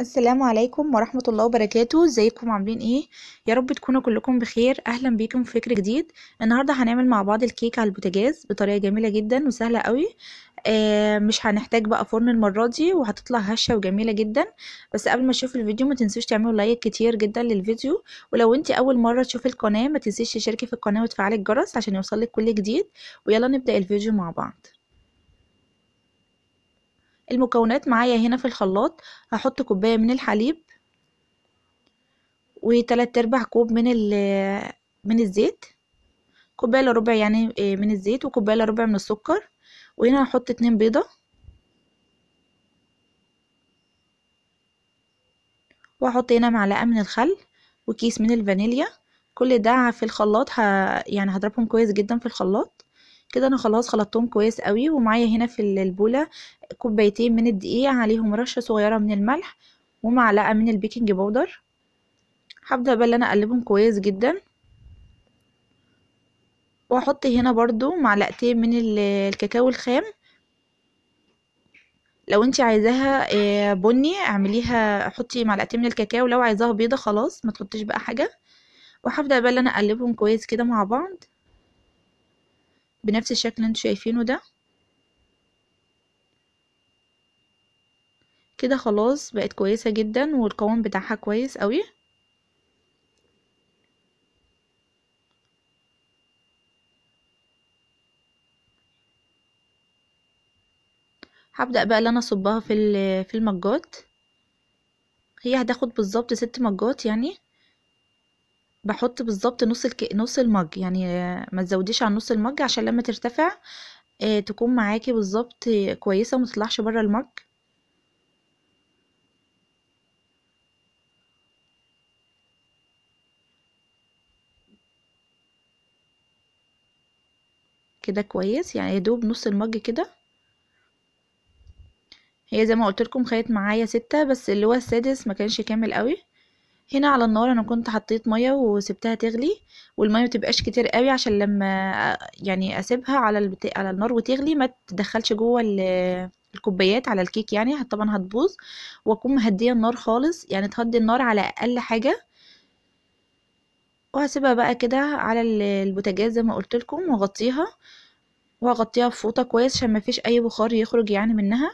السلام عليكم ورحمة الله وبركاته ازيكم عاملين ايه يا رب تكونوا كلكم بخير اهلا بيكم في فكر جديد النهاردة هنعمل مع بعض الكيك على البوتاجاز بطريقة جميلة جدا وسهلة قوي آه مش هنحتاج بقى فرن المرة دي وهتطلع هشة وجميلة جدا بس قبل ما تشوف الفيديو ما تنسوش تعملوا لايك كتير جدا للفيديو ولو انت اول مرة تشوفي القناة ما تنسيش تشاركي في القناة وتفعلي الجرس عشان يوصلك كل جديد ويلا نبدأ الفيديو مع بعض المكونات معايا هنا في الخلاط هحط كوباية من الحليب وتلات ارباع كوب من من الزيت كوباية الا ربع يعني آه، من الزيت وكوباية الا ربع من السكر وهنا هحط اتنين بيضة وهحط هنا معلقة من الخل وكيس من الفانيليا كل ده في الخلاط ه... يعني هضربهم كويس جدا في الخلاط كده انا خلاص خلطتهم كويس قوي ومعايا هنا في البوله كوبايتين من الدقيق عليهم رشه صغيره من الملح ومعلقه من البيكنج بودر هبدا بقى انا اقلبهم كويس جدا واحط هنا برضو معلقتين من الكاكاو الخام لو انت عايزاها آه، بني اعمليها حطي معلقتين من الكاكاو لو عايزاها بيضه خلاص ما تحطيش بقى حاجه وهبدا بقى انا اقلبهم كويس كده مع بعض بنفس الشكل اللي انتم شايفينه ده كده خلاص بقت كويسة جدا والقوام بتاعها كويس قوي هبدأ بقى اللي انا اصبها في في المجات هي هتاخد بالظبط ست مجات يعني بحط بالظبط نص الك... نص المج يعني ما تزوديش عن نص المج عشان لما ترتفع آه، تكون معاكي بالظبط كويسه وما تطلعش بره المج كده كويس يعني يدوب نص المج كده هي زي ما قلت لكم خيط معايا ستة بس اللي هو السادس ما كانش كامل قوي هنا على النار انا كنت حطيت ميه وسبتها تغلي والميه متبقاش كتير قوي عشان لما يعني اسيبها على البت... على النار وتغلي ما تدخلش جوه الكوبايات على الكيك يعني طبعا هتبوظ واكون مهديه النار خالص يعني تهدي النار على اقل حاجه وهسيبها بقى كده على البوتاجاز زي ما قلت لكم واغطيها وهغطيها بفوطه كويس عشان ما فيش اي بخار يخرج يعني منها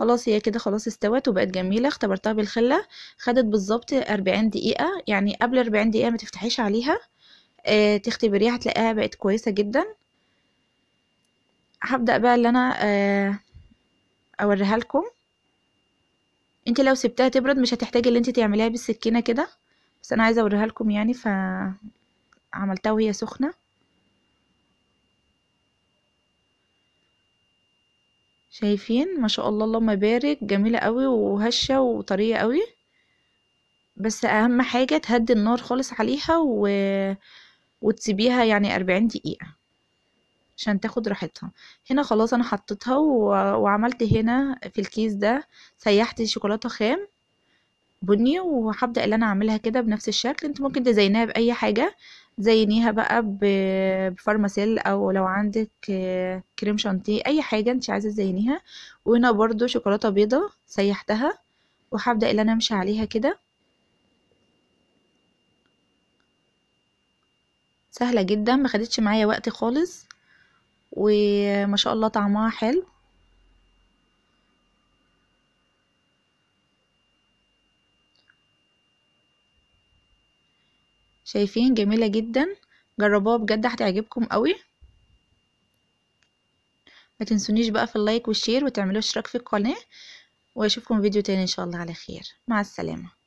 خلاص هي كده خلاص استوت وبقت جميله اختبرتها بالخله خدت بالظبط 40 دقيقه يعني قبل 40 دقيقه ما تفتحيش عليها آه تختبريها هتلاقيها بقت كويسه جدا هبدا بقى اللي انا آه اوريها لكم انت لو سبتها تبرد مش هتحتاجي اللي انت تعمليها بالسكينه كده بس انا عايزه اوريها لكم يعني ف عملتها وهي سخنه شايفين ما شاء الله اللهم بارك جميلة قوي وهشة وطرية قوي بس اهم حاجة تهدي النار خالص عليها و... وتسيبيها يعني أربعين دقيقة عشان تاخد راحتها هنا خلاص انا حطيتها و... وعملت هنا في الكيس ده سيحت شوكولاته خام بني وهبدا اللي انا اعملها كده بنفس الشكل انت ممكن تزينها باي حاجه زينيها بقى بفارماسيل او لو عندك كريم شانتيه اي حاجه انت عايزه تزينيها وهنا برضو شوكولاته بيضه سيحتها وهبدا ان انا امشي عليها كده سهله جدا ما خدتش معايا وقت خالص وما شاء الله طعمها حلو شايفين جميلة جدا جربوها بجد هتعجبكم قوي ما تنسونيش بقى في اللايك والشير وتعملوا اشتراك في القناة واشوفكم فيديو تاني ان شاء الله على خير مع السلامة